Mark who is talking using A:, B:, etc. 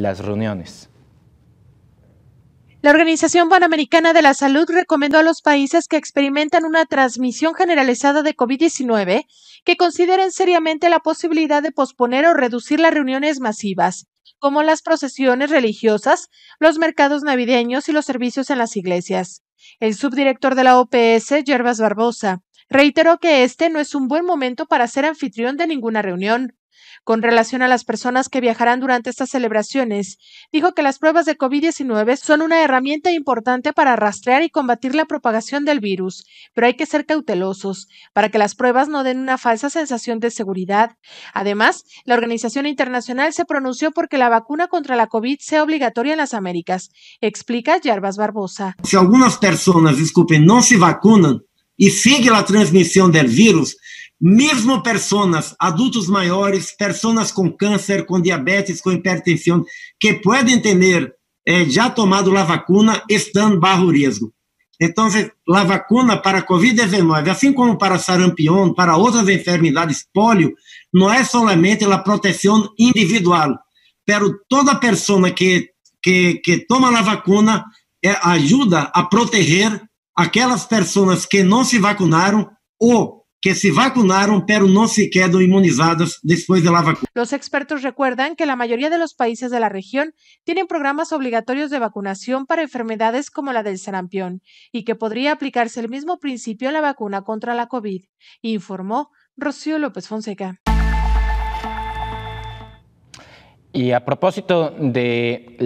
A: las reuniones.
B: La Organización Panamericana de la Salud recomendó a los países que experimentan una transmisión generalizada de COVID-19 que consideren seriamente la posibilidad de posponer o reducir las reuniones masivas, como las procesiones religiosas, los mercados navideños y los servicios en las iglesias. El subdirector de la OPS, yerbas Barbosa, reiteró que este no es un buen momento para ser anfitrión de ninguna reunión, con relación a las personas que viajarán durante estas celebraciones, dijo que las pruebas de COVID-19 son una herramienta importante para rastrear y combatir la propagación del virus, pero hay que ser cautelosos para que las pruebas no den una falsa sensación de seguridad. Además, la Organización Internacional se pronunció porque la vacuna contra la COVID sea obligatoria en las Américas, explica Yarbas Barbosa.
A: Si algunas personas, disculpen, no se vacunan y sigue la transmisión del virus, mesmo pessoas, adultos maiores, pessoas com câncer, com diabetes, com hipertensão, que podem ter eh, já tomado a vacuna, estão barro risco. Então, a vacuna para COVID-19, assim como para sarampião, para outras enfermidades, pólio, não é somente a proteção individual, pero toda pessoa que, que, que toma a vacuna eh, ajuda a proteger aquelas pessoas que não se vacunaram ou que se vacunaron pero no se quedan inmunizados después de la vacuna.
B: Los expertos recuerdan que la mayoría de los países de la región tienen programas obligatorios de vacunación para enfermedades como la del sarampión y que podría aplicarse el mismo principio a la vacuna contra la COVID, informó Rocío López Fonseca.
A: Y a propósito de